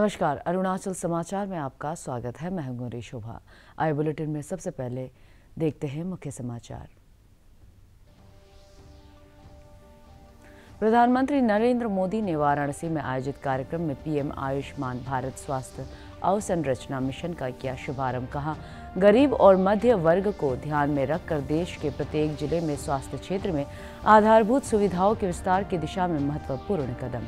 नमस्कार अरुणाचल समाचार में आपका स्वागत है मैं हूं शोभा आए बुलेटिन में सबसे पहले देखते हैं मुख्य समाचार प्रधानमंत्री नरेंद्र मोदी ने वाराणसी में आयोजित कार्यक्रम में पीएम आयुष्मान भारत स्वास्थ्य अवसंरचना मिशन का किया शुभारंभ कहा गरीब और मध्य वर्ग को ध्यान में रखकर देश के प्रत्येक जिले में स्वास्थ्य क्षेत्र में आधारभूत सुविधाओं के विस्तार की दिशा में महत्वपूर्ण कदम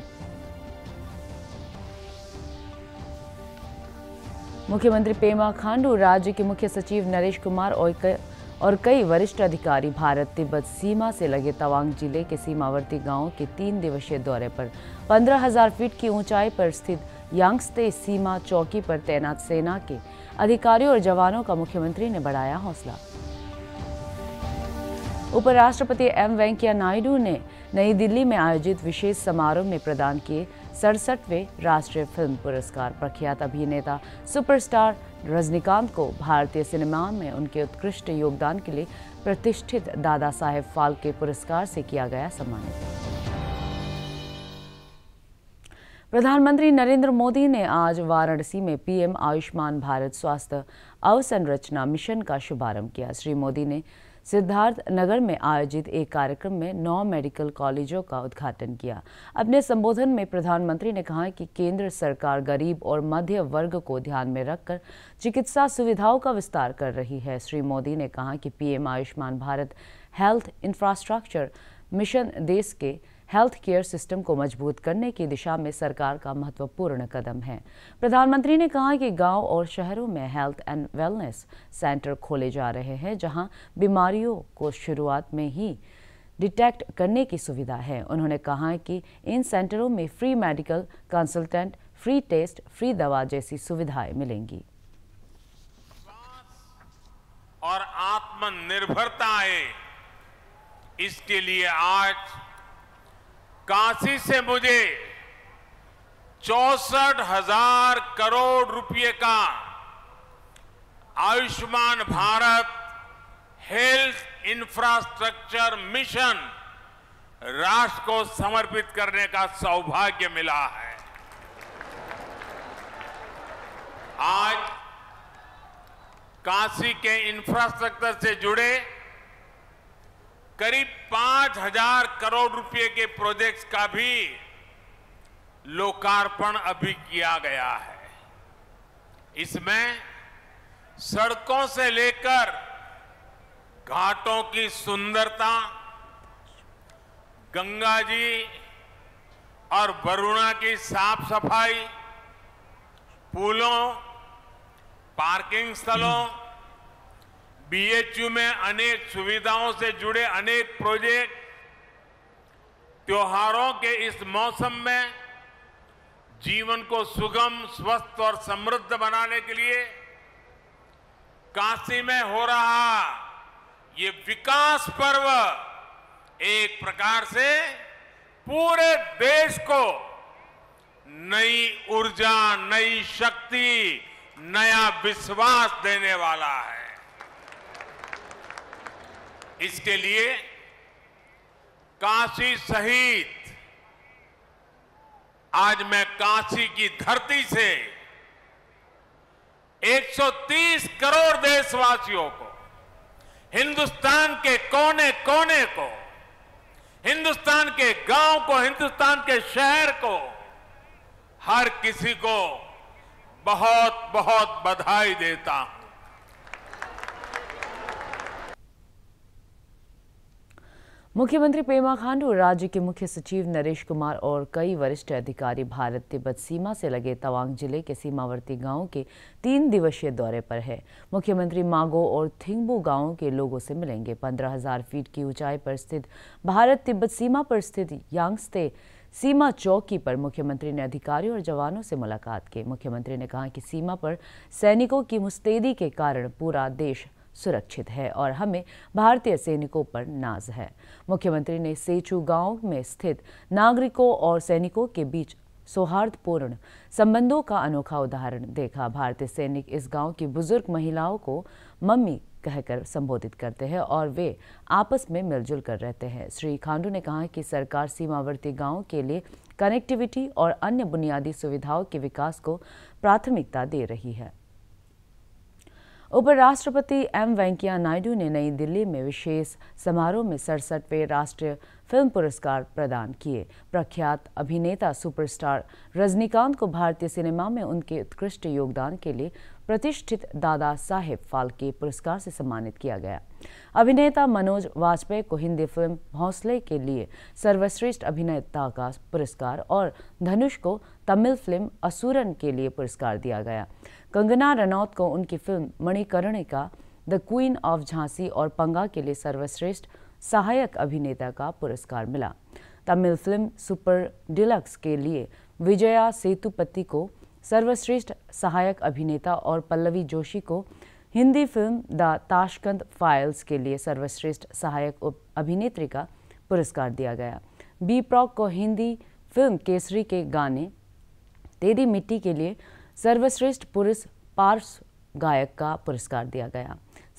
मुख्यमंत्री पेमा खांडू राज्य के मुख्य सचिव नरेश कुमार और कई वरिष्ठ अधिकारी भारत तिब्बत सीमा से लगे तवांग जिले के सीमावर्ती गांवों के तीन दिवसीय दौरे पर पंद्रह हजार फीट की ऊंचाई पर स्थित यांगस्ते सीमा चौकी पर तैनात सेना के अधिकारियों और जवानों का मुख्यमंत्री ने बढ़ाया हौसला उपराष्ट्रपति एम वेंकैया नायडू ने नई दिल्ली में आयोजित विशेष समारोह में प्रदान किए सड़सठवें राष्ट्रीय फिल्म पुरस्कार प्रख्यात अभिनेता सुपरस्टार रजनीकांत को भारतीय सिनेमा में उनके उत्कृष्ट योगदान के लिए प्रतिष्ठित दादा साहेब फाल्के पुरस्कार से किया गया सम्मानित प्रधानमंत्री नरेंद्र मोदी ने आज वाराणसी में पीएम आयुष्मान भारत स्वास्थ्य अवसंरचना मिशन का शुभारंभ किया श्री मोदी ने सिद्धार्थ नगर में आयोजित एक कार्यक्रम में नौ मेडिकल कॉलेजों का उद्घाटन किया अपने संबोधन में प्रधानमंत्री ने कहा कि केंद्र सरकार गरीब और मध्य वर्ग को ध्यान में रखकर चिकित्सा सुविधाओं का विस्तार कर रही है श्री मोदी ने कहा कि PM Ayushman Bharat health infrastructure mission देश के हेल्थ केयर सिस्टम को मजबूत करने की दिशा में सरकार का महत्वपूर्ण कदम है प्रधानमंत्री ने कहा कि गांव और शहरों में हेल्थ एंड वेलनेस सेंटर खोले जा रहे हैं जहां बीमारियों को शुरुआत में ही डिटेक्ट करने की सुविधा है उन्होंने कहा कि इन सेंटरों में free medical consultant free test free दवा जैसी सुविधाएं मिलेंगी और आत्मनिर्भरता आए इसके लिए आज काशी से मुझे चौसठ हजार करोड़ रुपए का Ayushman Bharat health infrastructure mission राष्ट्र को समर्पित करने का सौभाग्य मिला है आज काशी के इंफ्रास्ट्रक्चर से जुड़े करीब पांच हजार करोड़ रुपए के प्रोजेक्ट्स का भी लोकार्पण अभी किया गया है इसमें सड़कों से लेकर घाटों की सुंदरता गंगा जी और वरुणा की साफ सफाई पुलों पार्किंग स्थलों बीएचयू में अनेक सुविधाओं से जुड़े अनेक प्रोजेक्ट त्योहारों के इस मौसम में जीवन को सुगम स्वस्थ और समृद्ध बनाने के लिए काशी में हो रहा ये विकास पर्व एक प्रकार से पूरे देश को नई ऊर्जा नई शक्ति नया विश्वास देने वाला है इसके लिए काशी सहित आज मैं काशी की धरती से 130 करोड़ देशवासियों को हिंदुस्तान के कोने कोने को हिंदुस्तान के गांव को हिंदुस्तान के शहर को हर किसी को बहुत बहुत बधाई देता हूं मुख्यमंत्री पेमा खांडू राज्य के मुख्य सचिव नरेश कुमार और कई वरिष्ठ अधिकारी भारत तिब्बत सीमा से लगे तवांग जिले के सीमावर्ती गांवों के तीन दिवसीय दौरे पर है मुख्यमंत्री मागो और थिंगबू गांवों के लोगों से मिलेंगे पंद्रह हजार फीट की ऊंचाई पर स्थित भारत तिब्बत सीमा पर स्थित यांगस्ते सीमा चौकी पर मुख्यमंत्री ने अधिकारियों और जवानों से मुलाकात की मुख्यमंत्री ने कहा कि सीमा पर सैनिकों की मुस्तैदी के कारण पूरा देश सुरक्षित है और हमें भारतीय सैनिकों पर नाज है मुख्यमंत्री ने सेचू गांव में स्थित नागरिकों और सैनिकों के बीच सौहार्दपूर्ण संबंधों का अनोखा उदाहरण देखा भारतीय सैनिक इस गांव की बुजुर्ग महिलाओं को मम्मी कहकर संबोधित करते हैं और वे आपस में मिलजुल कर रहते हैं श्री खांडू ने कहा कि सरकार सीमावर्ती गांवों के लिए कनेक्टिविटी और अन्य बुनियादी सुविधाओं के विकास को प्राथमिकता दे रही है उपराष्ट्रपति एम वेंकैया नायडू ने नई दिल्ली में विशेष समारोह में सड़सठवें राष्ट्रीय फिल्म पुरस्कार प्रदान किए प्रख्यात अभिनेता सुपरस्टार रजनीकांत को भारतीय सिनेमा में उनके उत्कृष्ट योगदान के लिए प्रतिष्ठित दादा साहेब फाल्के पुरस्कार से सम्मानित किया गया अभिनेता मनोज वाजपेयी को हिंदी फिल्म भौसले के लिए सर्वश्रेष्ठ अभिनेता का पुरस्कार और धनुष को तमिल फिल्म असुरन के लिए पुरस्कार दिया गया कंगना रनौत को उनकी film Manikarnika the queen of Jhansi और पंगा के लिए सर्वश्रेष्ठ सहायक अभिनेता का पुरस्कार मिला तमिल फिल्म सुपर डिलक्स के लिए विजया सेतुपति को सर्वश्रेष्ठ सहायक अभिनेता और पल्लवी जोशी को Hindi film the Tashkent files के लिए सर्वश्रेष्ठ सहायक अभिनेत्री का पुरस्कार दिया गया बी प्रॉक को हिंदी फिल्म केसरी के गाने तेरी मिट्टी के लिए सर्वश्रेष्ठ पुरुष पार्श्व गायक का पुरस्कार दिया गया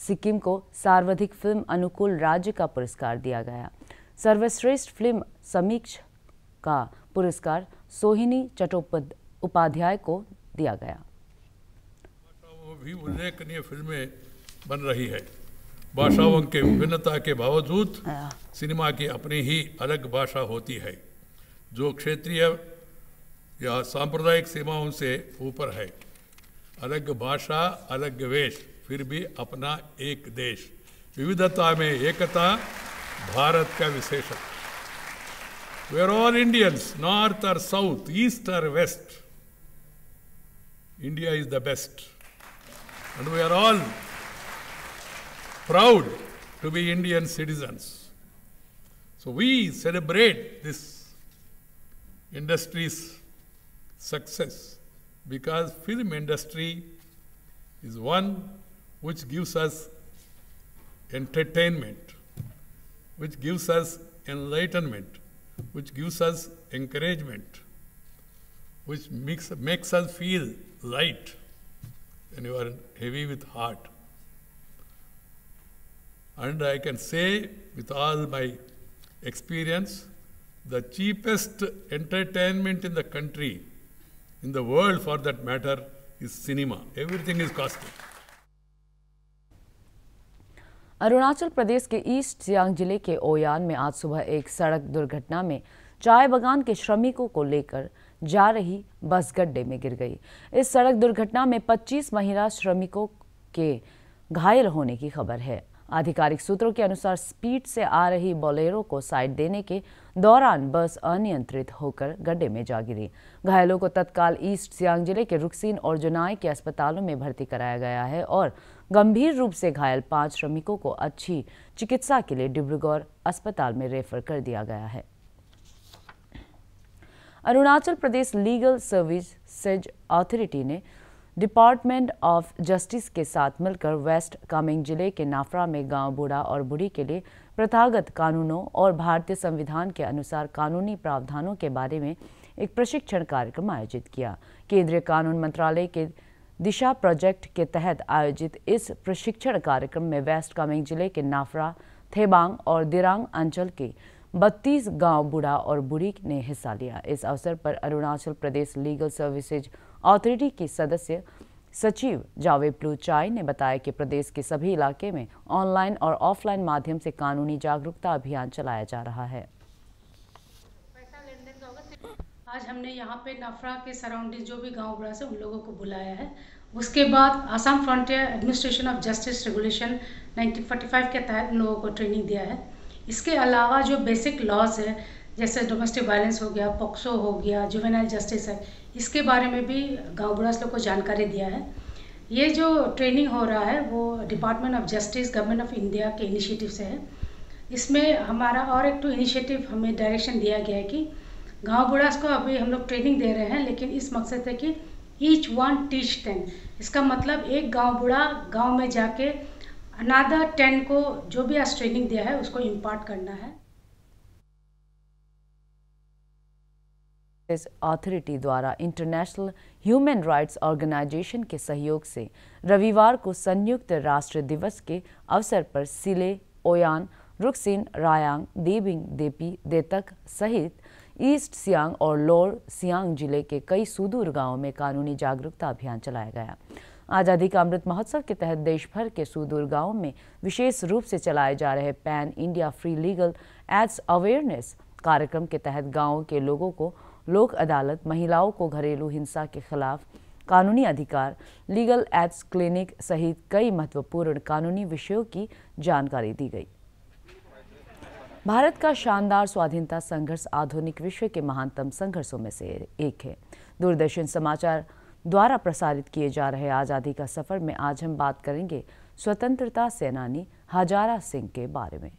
सिक्किम को सर्वाधिक फिल्म अनुकूल राज्य का पुरस्कार दिया गया सर्वश्रेष्ठ फिल्म समीक्ष का पुरस्कार सोहिनी चट्टोपाध्याय उपाध्याय को दिया गया भी उल्लेखनीय फिल्में बन रही है भाषाओं के विभिन्नता के बावजूद हाँ। सिनेमा की अपनी ही अलग भाषा होती है जो क्षेत्रीय या सांप्रदायिक सीमाओं से ऊपर है अलग भाषा अलग वेश फिर भी अपना एक देश विविधता में एकता भारत का विशेषता वेर ऑल इंडियंस नॉर्थ और साउथ ईस्ट और west India is the best. And we are all proud to be Indian citizens. So we celebrate this industry's success because film industry is one which gives us entertainment, which gives us enlightenment, which gives us encouragement, which makes, makes us feel light and you are heavy with heart. And I can say with all my experience, the cheapest entertainment in the country, in the world for that matter, is cinema. Everything is costly. Arunachal Pradesh के east Siang जिले के ओयान में आज सुबह एक सड़क दुर्घटना में चाय बगान के श्रमिकों को लेकर जा रही बस गड्ढे में गिर गई इस सड़क दुर्घटना में 25 महिला श्रमिकों के घायल होने की खबर है आधिकारिक सूत्रों के अनुसार स्पीड से आ रही बोलेरो को साइड देने के दौरान बस अनियंत्रित होकर गड्ढे में जा गिरी घायलों को तत्काल ईस्ट सियांग जिले के रुकसीन और जुनाई के अस्पतालों में भर्ती कराया गया है और गंभीर रूप से घायल पांच श्रमिकों को अच्छी चिकित्सा के लिए डिब्रुगढ़ अस्पताल में रेफर कर दिया गया है Arunachal Pradesh legal services authority ने डिपार्टमेंट ऑफ जस्टिस के साथ मिलकर वेस्ट कामेंग जिले के नाफरा में गांव बूढ़ा और बूढ़ी के लिए प्रथागत कानूनों और भारतीय संविधान के अनुसार कानूनी प्रावधानों के बारे में एक प्रशिक्षण कार्यक्रम आयोजित किया केंद्रीय कानून मंत्रालय के दिशा प्रोजेक्ट के तहत आयोजित इस प्रशिक्षण कार्यक्रम में वेस्ट कामेंग जिले के नाफरा थेबांग और दिरांग अंचल के बत्तीस गांव बूढ़ा और बुरी ने हिस्सा लिया इस अवसर पर Arunachal Pradesh legal services authority के सदस्य सचिव जावेद चाई ने बताया कि प्रदेश के सभी इलाके में ऑनलाइन और ऑफलाइन माध्यम से कानूनी जागरूकता अभियान चलाया जा रहा है आज हमने यहाँ पे नफरा के सराउंडिंग जो भी गांव बुरा से उन लोगों को बुलाया है उसके बाद Assam frontier administration of justice regulation 1945 के तहत उन लोगों को ट्रेनिंग दिया है इसके अलावा जो बेसिक लॉज है जैसे डोमेस्टिक वायलेंस हो गया पॉक्सो हो गया जुवेनाइल जस्टिस है इसके बारे में भी गाँव बुढ़ास लोग को जानकारी दिया है ये जो ट्रेनिंग हो रहा है वो department of justice government of India के इनिशिएटिव से है इसमें हमारा और एक तो इनिशिएटिव हमें डायरेक्शन दिया गया है कि गांव बुढ़ास को अभी हम लोग ट्रेनिंग दे रहे हैं लेकिन इस मकसद है कि ईच वन टीच टेन इसका मतलब एक गांव बूढ़ा गांव में जाके अनादर टेन को जो भी आज ट्रेनिंग दिया है उसको इम्पार्ट करना है अथॉरिटी द्वारा इंटरनेशनल ह्यूमन राइट्स ऑर्गेनाइजेशन के सहयोग से रविवार को संयुक्त राष्ट्र दिवस के अवसर पर सिले ओयान रुक्सिन रायांग देबिंग देपी देतक सहित ईस्ट सियांग और लोअर सियांग जिले के कई सुदूर गांवों में कानूनी जागरूकता अभियान चलाया गया आज़ादी का अमृत महोत्सव के तहत देश भर के सुदूर गांवों में विशेष रूप से चलाए जा रहे pan India free legal aids awareness कार्यक्रम के तहत गाँव के लोगों को लोक अदालत महिलाओं को घरेलू हिंसा के खिलाफ कानूनी अधिकार लीगल एड्स क्लिनिक सहित कई महत्वपूर्ण कानूनी विषयों की जानकारी दी गई भारत का शानदार स्वाधीनता संघर्ष आधुनिक विश्व के महानतम संघर्षों में से एक है दूरदर्शन समाचार द्वारा प्रसारित किए जा रहे आज़ादी का सफ़र में आज हम बात करेंगे स्वतंत्रता सेनानी हजारा सिंह के बारे में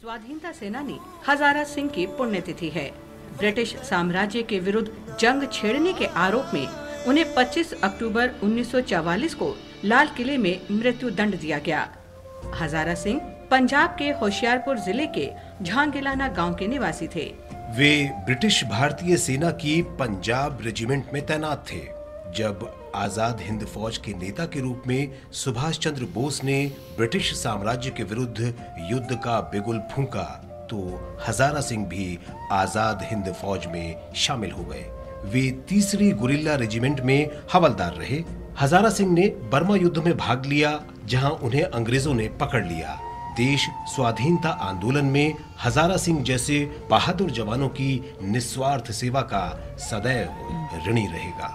स्वाधीनता सेनानी हजारा सिंह की पुण्यतिथि है ब्रिटिश साम्राज्य के विरुद्ध जंग छेड़ने के आरोप में उन्हें 25 अक्टूबर 1944 को लाल किले में मृत्यु दंड दिया गया हजारा सिंह पंजाब के होशियारपुर जिले के झांगिलाना गांव के निवासी थे वे ब्रिटिश भारतीय सेना की पंजाब रेजिमेंट में तैनात थे जब आज़ाद हिंद फौज के नेता के रूप में सुभाष चंद्र बोस ने ब्रिटिश साम्राज्य के विरुद्ध युद्ध का बिगुल फूंका तो हजारा सिंह भी आज़ाद हिंद फौज में शामिल हो गए वे तीसरी गुरिल्ला रेजिमेंट में हवलदार रहे हजारा सिंह ने बर्मा युद्ध में भाग लिया जहां उन्हें अंग्रेजों ने पकड़ लिया देश स्वाधीनता आंदोलन में हजारा सिंह जैसे बहादुर जवानों की निस्वार्थ सेवा का सदैव ऋणी रहेगा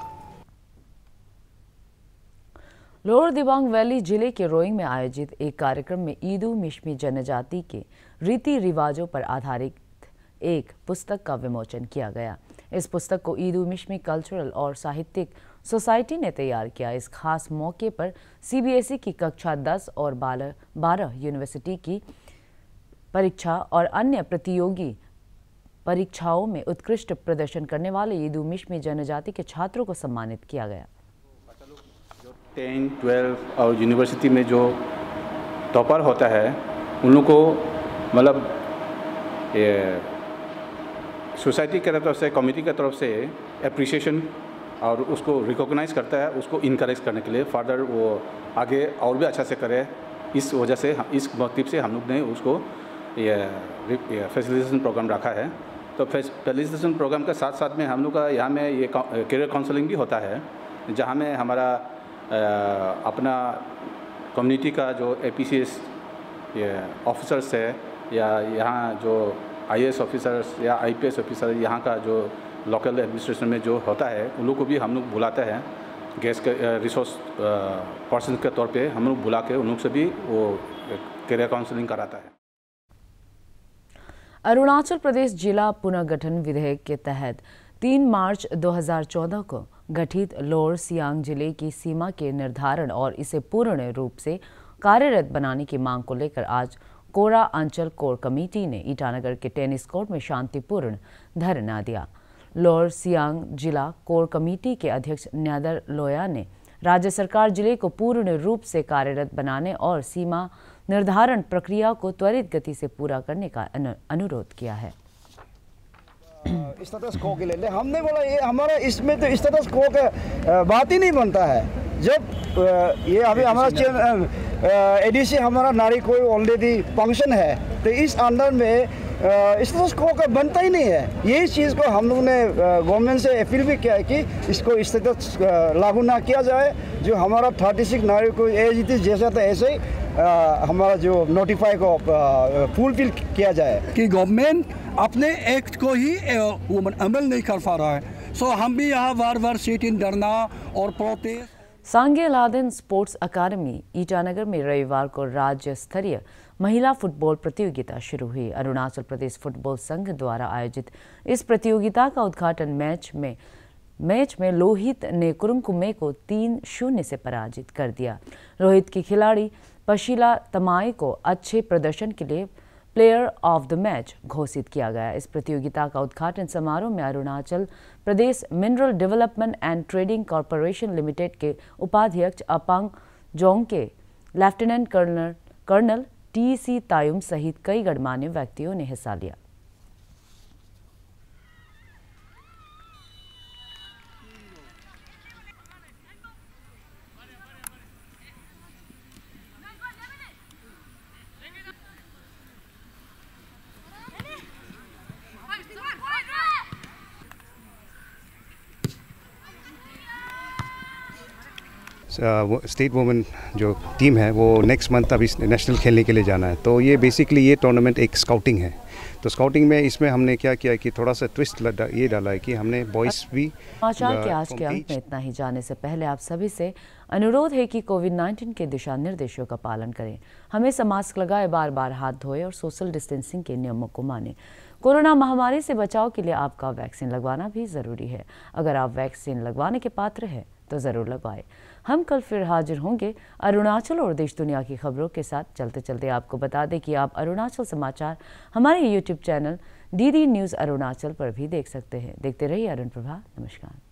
लोअर दिबांग वैली जिले के रोइंग में आयोजित एक कार्यक्रम में ईदू मिश्मी जनजाति के रीति रिवाजों पर आधारित एक पुस्तक का विमोचन किया गया इस पुस्तक को ईदू मिश्मी कल्चरल और साहित्यिक सोसाइटी ने तैयार किया इस खास मौके पर सीबीएसई की कक्षा 10 और बारह यूनिवर्सिटी की परीक्षा और अन्य प्रतियोगी परीक्षाओं में उत्कृष्ट प्रदर्शन करने वाले यदु मिश में जनजाति के छात्रों को सम्मानित किया गया टेन ट्वेल्व और यूनिवर्सिटी में जो टॉपर होता है उन लोग को मतलब सोसाइटी की तरफ से कमिटी की तरफ से अप्रिसिएशन और उसको रिकॉग्नाइज करता है उसको इनक्रेज करने के लिए फर्दर वो आगे और भी अच्छा से करे इस वजह से इस मतलब से हम लोग ने उसको ये, ये फैसिलिटेशन प्रोग्राम रखा है तो फैसिलिटेशन प्रोग्राम के साथ साथ में हम लोग का यहाँ में ये करियर काउंसलिंग भी होता है जहाँ में हमारा अपना कम्युनिटी का जो A P C S officers है या यहाँ जो आई एस ऑफिसर्स या आई पी एस ऑफिसर यहाँ का जो लोकल एडमिनिस्ट्रेशन में जो होता है उन लोग को भी हम लोग बुलाते हैं गैस के रिसोर्स पर्सन के तौर पे हम लोग बुला के उन लोग से भी वो करियर काउंसलिंग कराता है अरुणाचल प्रदेश जिला पुनर्गठन विधेयक के तहत 3 मार्च 2014 को गठित लोअर सियांग जिले की सीमा के निर्धारण और इसे पूर्ण रूप से कार्यरत बनाने की मांग को लेकर आज कोरा अंचल कोर कमेटी ने ईटानगर के टेनिस कोर्ट में शांतिपूर्ण धरना दिया लोअर सियांग जिला कोर कमेटी के अध्यक्ष न्यादर लोया ने राज्य सरकार जिले को पूर्ण रूप से कार्यरत बनाने और सीमा निर्धारण प्रक्रिया को त्वरित गति से पूरा करने का अनुरोध किया है स्टेटस को के ले हमने बोला ये हमारा इसमें तो स्टेटस को का बात ही नहीं बनता है जब ये अभी हमारा एडीसी हमारा नारी कोई ऑलरेडी फंक्शन है तो इस अंदर में स्टेटस को का बनता ही नहीं है यही चीज़ को हम लोगों ने गवर्नमेंट से अपील भी किया है कि इसको स्टेटस लागू ना किया जाए जो हमारा थर्टी सिक्स नारी को एज इतनी जैसा था ऐसे ही हमारा जो नोटिफाई को फुलफिल किया जाए कि गवर्नमेंट अपने एक्ट को ही अमल नहीं कर पा रहा है सो हम भी यहाँ बार बार सीट इन डरना और protest Sange Laden sports academy Itanagar में रविवार को राज्य स्तरीय महिला फुटबॉल प्रतियोगिता शुरू हुई अरुणाचल प्रदेश फुटबॉल संघ द्वारा आयोजित इस प्रतियोगिता का उद्घाटन मैच में मैच में लोहित ने कुरुकुमे को तीन शून्य से पराजित कर दिया रोहित की खिलाड़ी पशीला तमाई को अच्छे प्रदर्शन के लिए प्लेयर ऑफ द मैच घोषित किया गया इस प्रतियोगिता का उद्घाटन समारोह में Arunachal Pradesh mineral development and trading corporation limited के उपाध्यक्ष अपांग जोंग के lieutenant colonel colonel T C Tayum सहित कई गणमान्य व्यक्तियों ने हिस्सा लिया स्टेट वुमेन जो टीम है वो नेक्स्ट मंथ अभी नेशनल खेलने के लिए जाना है तो ये बेसिकली ये टूर्नामेंट एक स्काउटिंग है तो स्काउटिंग में इसमें हमने क्या किया कि थोड़ा सा ट्विस्ट ये डाला है कि हमने बॉयस भी समाचार के आज के अंक में इतना ही जाने से पहले आप सभी से अनुरोध है कि कोविड 19 के दिशा निर्देशों का पालन करें हमेशा मास्क लगाए बार बार हाथ धोए और सोशल डिस्टेंसिंग के नियमों को माने कोरोना महामारी से बचाव के लिए आपका वैक्सीन लगवाना भी ज़रूरी है अगर आप वैक्सीन लगवाने के पात्र हैं तो ज़रूर लगवाएं हम कल फिर हाजिर होंगे अरुणाचल और देश दुनिया की खबरों के साथ चलते चलते आपको बता दें कि आप अरुणाचल समाचार हमारे YouTube channel D D news Arunachal पर भी देख सकते हैं देखते रहिए अरुण प्रभा नमस्कार